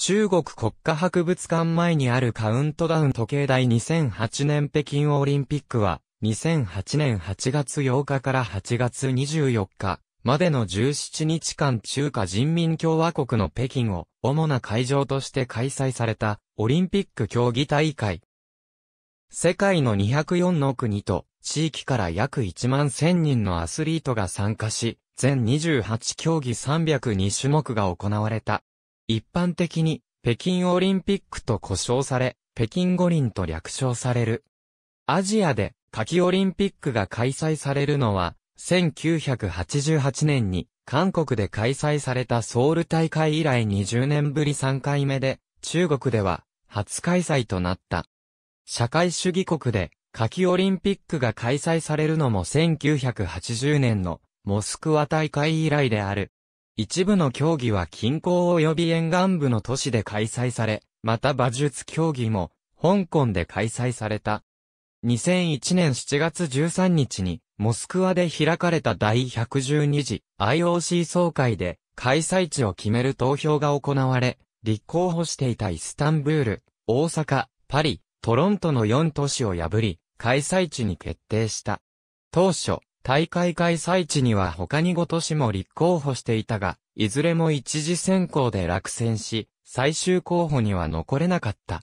中国国家博物館前にあるカウントダウン時計台2008年北京オリンピックは、2008年8月8日から8月24日までの17日間中華人民共和国の北京を主な会場として開催されたオリンピック競技大会。世界の204の国と地域から約1万1000人のアスリートが参加し、全28競技302種目が行われた。一般的に、北京オリンピックと呼称され、北京五輪と略称される。アジアで、夏季オリンピックが開催されるのは、1988年に、韓国で開催されたソウル大会以来20年ぶり3回目で、中国では、初開催となった。社会主義国で、夏季オリンピックが開催されるのも1980年のモスクワ大会以来である。一部の競技は近郊及び沿岸部の都市で開催され、また馬術競技も、香港で開催された。2001年7月13日に、モスクワで開かれた第112次 IOC 総会で、開催地を決める投票が行われ、立候補していたイスタンブール、大阪、パリ、トロントの4都市を破り、開催地に決定した。当初、大会開催地には他に5都市も立候補していたが、いずれも一次選考で落選し、最終候補には残れなかった。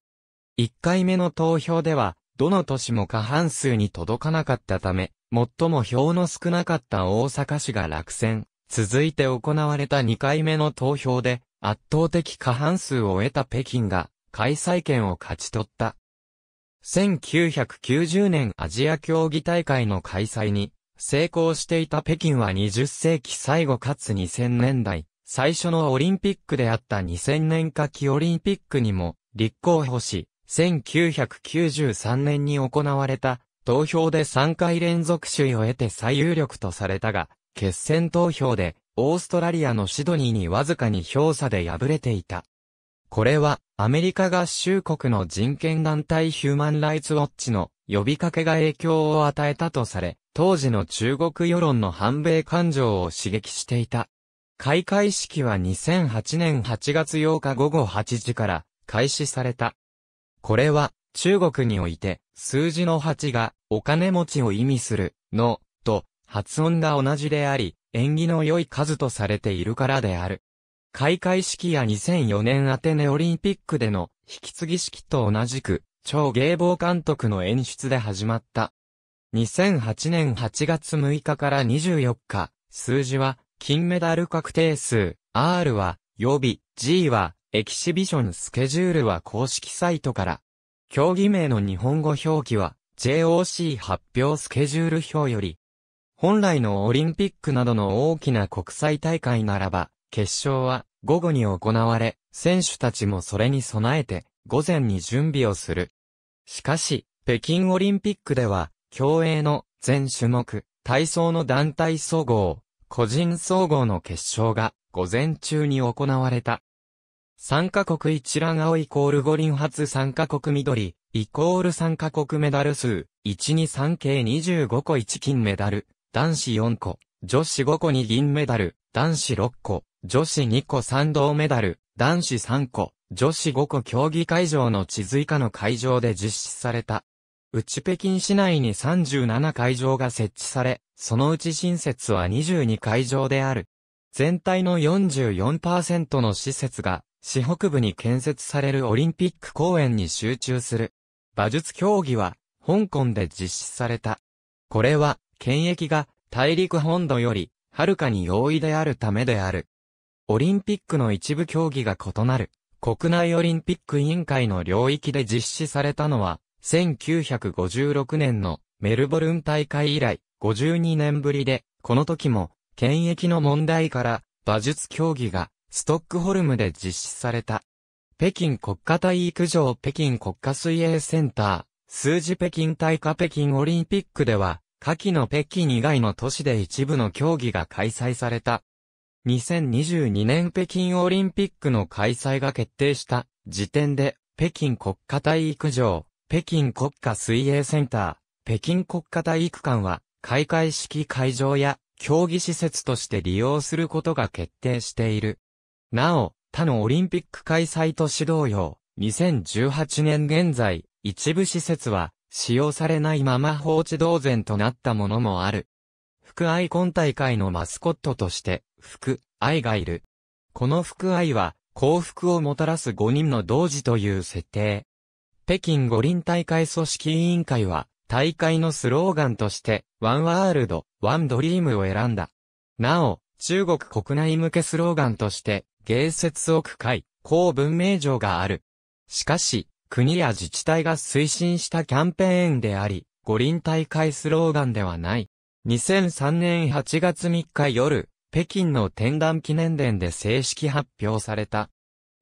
1回目の投票では、どの都市も過半数に届かなかったため、最も票の少なかった大阪市が落選。続いて行われた2回目の投票で、圧倒的過半数を得た北京が、開催権を勝ち取った。1990年アジア競技大会の開催に、成功していた北京は20世紀最後かつ2000年代、最初のオリンピックであった2000年夏季オリンピックにも立候補し、1993年に行われた投票で3回連続首位を得て最有力とされたが、決戦投票でオーストラリアのシドニーにわずかに票差で敗れていた。これはアメリカ合衆国の人権団体ヒューマンライツウォッチの呼びかけが影響を与えたとされ、当時の中国世論の反米感情を刺激していた。開会式は2008年8月8日午後8時から開始された。これは中国において数字の8がお金持ちを意味するのと発音が同じであり縁起の良い数とされているからである。開会式や2004年アテネオリンピックでの引き継ぎ式と同じく超芸棒監督の演出で始まった。2008年8月6日から24日、数字は、金メダル確定数、R は、予備、G は、エキシビションスケジュールは公式サイトから。競技名の日本語表記は、JOC 発表スケジュール表より、本来のオリンピックなどの大きな国際大会ならば、決勝は午後に行われ、選手たちもそれに備えて午前に準備をする。しかし、北京オリンピックでは競泳の全種目、体操の団体総合、個人総合の決勝が午前中に行われた。参加国一覧青イコール五輪発参加国緑、イコール参加国メダル数、123計25個1金メダル、男子4個、女子5個に銀メダル、男子6個、女子2個3銅メダル、男子3個、女子5個競技会場の地図以下の会場で実施された。内北京市内に37会場が設置され、そのうち新設は22会場である。全体の44%の施設が、市北部に建設されるオリンピック公園に集中する。馬術競技は、香港で実施された。これは、権益が大陸本土より、はるかに容易であるためである。オリンピックの一部競技が異なる、国内オリンピック委員会の領域で実施されたのは、1956年のメルボルン大会以来、52年ぶりで、この時も、検疫の問題から、馬術競技が、ストックホルムで実施された。北京国家体育場北京国家水泳センター、数字北京大会北京オリンピックでは、夏季の北京以外の都市で一部の競技が開催された。2022年北京オリンピックの開催が決定した時点で北京国家体育場北京国家水泳センター、北京国家体育館は、開会式会場や競技施設として利用することが決定している。なお、他のオリンピック開催都市同様、2018年現在、一部施設は使用されないまま放置同然となったものもある。福愛今大会のマスコットとして、福愛がいる。この福愛は、幸福をもたらす5人の同時という設定。北京五輪大会組織委員会は、大会のスローガンとして、ワンワールド、ワンドリームを選んだ。なお、中国国内向けスローガンとして、芸説を区会、公文明上がある。しかし、国や自治体が推進したキャンペーンであり、五輪大会スローガンではない。2003年8月3日夜、北京の天壇記念殿で正式発表された。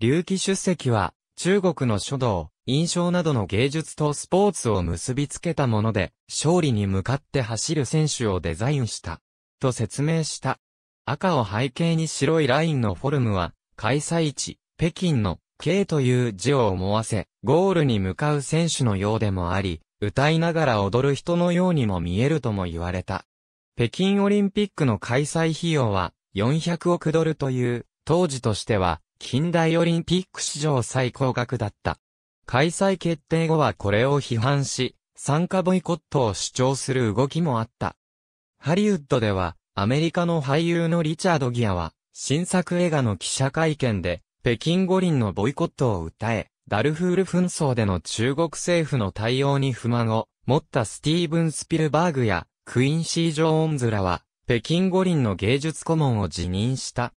劉毅出席は、中国の書道、印象などの芸術とスポーツを結びつけたもので、勝利に向かって走る選手をデザインした。と説明した。赤を背景に白いラインのフォルムは、開催地、北京の K という字を思わせ、ゴールに向かう選手のようでもあり、歌いながら踊る人のようにも見えるとも言われた。北京オリンピックの開催費用は400億ドルという、当時としては近代オリンピック史上最高額だった。開催決定後はこれを批判し、参加ボイコットを主張する動きもあった。ハリウッドでは、アメリカの俳優のリチャード・ギアは、新作映画の記者会見で、北京五輪のボイコットを訴え、ダルフール紛争での中国政府の対応に不満を持ったスティーブン・スピルバーグやクインシー・ジョーンズらは北京五輪の芸術顧問を辞任した。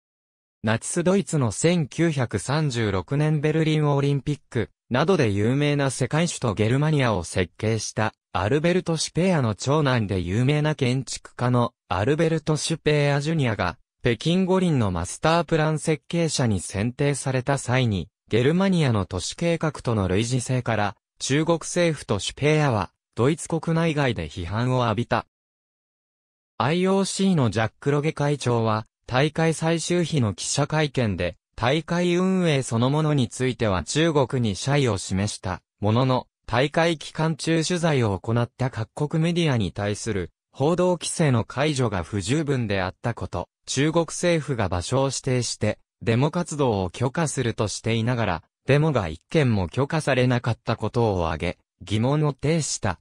ナチスドイツの1936年ベルリンオリンピックなどで有名な世界首都ゲルマニアを設計したアルベルト・シュペアの長男で有名な建築家のアルベルト・シュペア・ジュニアが北京五輪のマスタープラン設計者に選定された際にゲルマニアの都市計画との類似性から中国政府とシュペアはドイツ国内外で批判を浴びた。IOC のジャック・ロゲ会長は大会最終日の記者会見で、大会運営そのものについては中国に謝意を示したものの、大会期間中取材を行った各国メディアに対する報道規制の解除が不十分であったこと、中国政府が場所を指定して、デモ活動を許可するとしていながら、デモが一件も許可されなかったことを挙げ、疑問を呈した。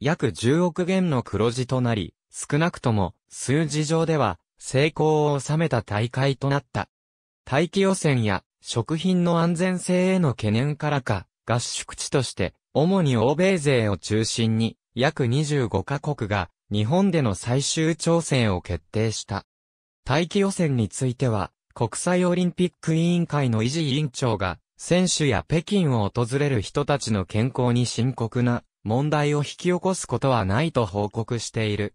約10億元の黒字となり、少なくとも数字上では成功を収めた大会となった。大気汚染や食品の安全性への懸念からか、合宿地として、主に欧米勢を中心に、約25カ国が、日本での最終調整を決定した。大気汚染については、国際オリンピック委員会の維持委員長が、選手や北京を訪れる人たちの健康に深刻な問題を引き起こすことはないと報告している。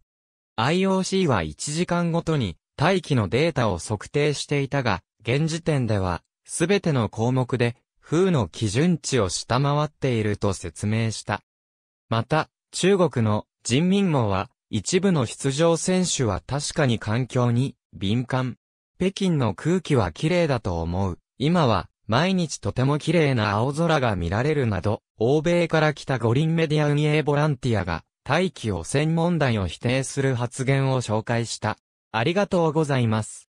IOC は1時間ごとに大気のデータを測定していたが、現時点では、すべての項目で、風の基準値を下回っていると説明した。また、中国の人民網は、一部の出場選手は確かに環境に敏感。北京の空気は綺麗だと思う。今は、毎日とても綺麗な青空が見られるなど、欧米から来た五輪メディア運営ボランティアが、大気汚染問題を否定する発言を紹介した。ありがとうございます。